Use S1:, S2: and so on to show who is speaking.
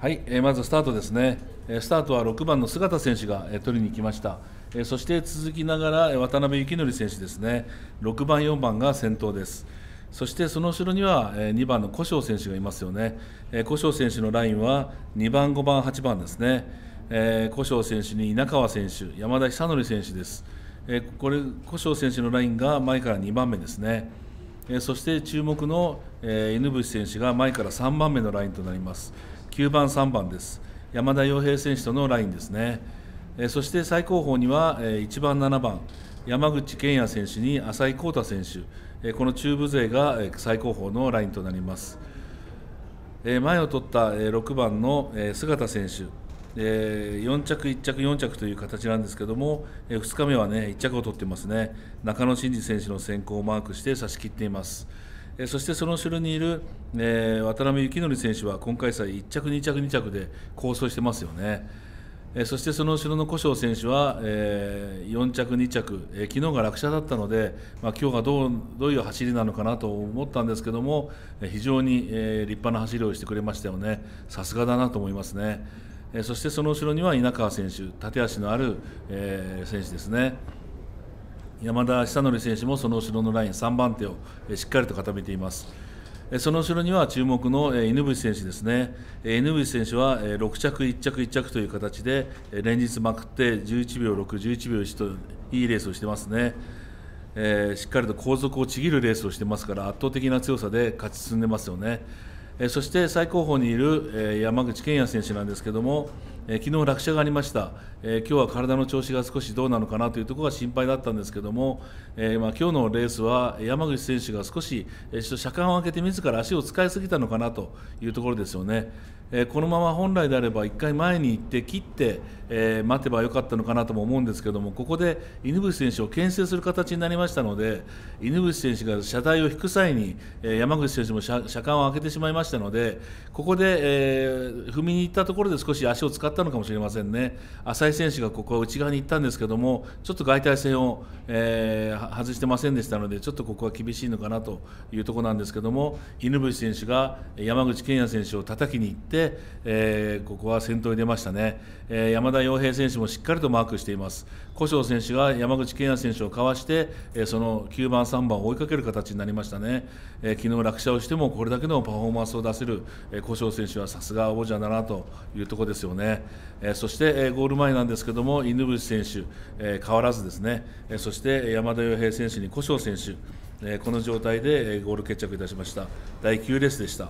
S1: はい、えー、まずスタートですね、えー、スタートは6番の姿選手が、えー、取りにきました、えー、そして続きながら渡辺幸則選手ですね、6番、4番が先頭です、そしてその後ろには、えー、2番の古生選手がいますよね、えー、古性選手のラインは2番、5番、8番ですね、えー、古性選手に稲川選手、山田久則選手です、えー、これ、古生選手のラインが前から2番目ですね。えー、そして注目の、えー、犬伏選手が前から3番目のラインとなります。9番、3番です、山田洋平選手とのラインですね、えそして最高峰には、え1番、7番、山口健也選手に浅井康太選手、えこの中部勢が、え最高峰のラインとなります。え前を取った、え6番の、え姿選手、え4着、1着、4着という形なんですけども、え2日目は、ね、1着を取ってますね中野真二選手の先行をマークして差し切っています。そしてその後ろにいる、えー、渡辺幸則選手は今回え1着、2着、2着で構想してますよね。えー、そしてその後ろの古性選手は、えー、4着、2着、えー、昨日が落車だったので、まあ、今日がどうどういう走りなのかなと思ったんですけども、え非常に、え立派な走りをしてくれましたよね、さすがだなと思いますね、えそしてその後ろには稲川選手、立て足のある、え選手ですね。山田久則選手もその後ろのライン3番手をしっかりと固めています。その後ろには注目の犬伏選手ですね、犬伏選手は6着、1着、1着という形で連日まくって11秒6、11秒1といいレースをしてますね、しっかりと後続をちぎるレースをしてますから圧倒的な強さで勝ち進んでますよね、そして最後方にいる山口健也選手なんですけども、え昨日落車がありました、え今日は体の調子が少しどうなのかなというところが心配だったんですけども、えまあ、今日のレースは山口選手が少し、えー、車間を空けて自ら足を使いすぎたのかなというところですよね。えこのまま本来であれば1回前に行って切って、え待てばよかったのかなとも思うんですけどもここで犬伏選手を牽制する形になりましたので犬伏選手が車体を引く際に、え山口選手も車間を空けてしまいましたのでここで、え踏みに行ったところで少し足を使ってったのかもしれませんね浅井選手がここは内側に行ったんですけどもちょっと外体戦を、えー、外してませんでしたのでちょっとここは厳しいのかなというところなんですけども犬伏選手が山口健也選手を叩きに行って、えー、ここは先頭に出ましたね、えー、山田洋平選手もしっかりとマークしています古性選手が山口健也選手をかわして、えその9番3番を追いかける形になりましたね、え昨日落車をしてもこれだけのパフォーマンスを出せる、えー、古性選手はさすが王者だなというところですよね、えそしてゴール前なんですけども、犬伏選手、え変わらずですね、えそして山田洋平選手に古性選手、えこの状態でゴール決着いたしました、第9レースでした。